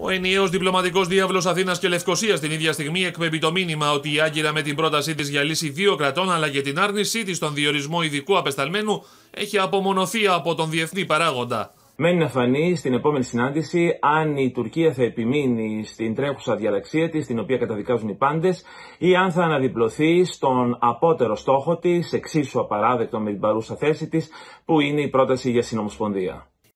Ο ενιαίος διπλωματικός διάβλος Αθήνας και Λευκοσίας την ίδια στιγμή εκπέμπει το μήνυμα ότι η Άγκυρα με την πρότασή της για λύση δύο κρατών αλλά και την άρνησή της στον διορισμό ειδικού απεσταλμένου έχει απομονωθεί από τον διεθνή παράγοντα. Μένει να φανεί στην επόμενη συνάντηση αν η Τουρκία θα επιμείνει στην τρέχουσα διαλαξία της την οποία καταδικάζουν οι πάντες, ή αν θα αναδιπλωθεί στον απότερο στόχο της, εξίσου απαράδεκτο με την παρούσα θέση της, που είναι η πρόταση για συνομοσπονδία.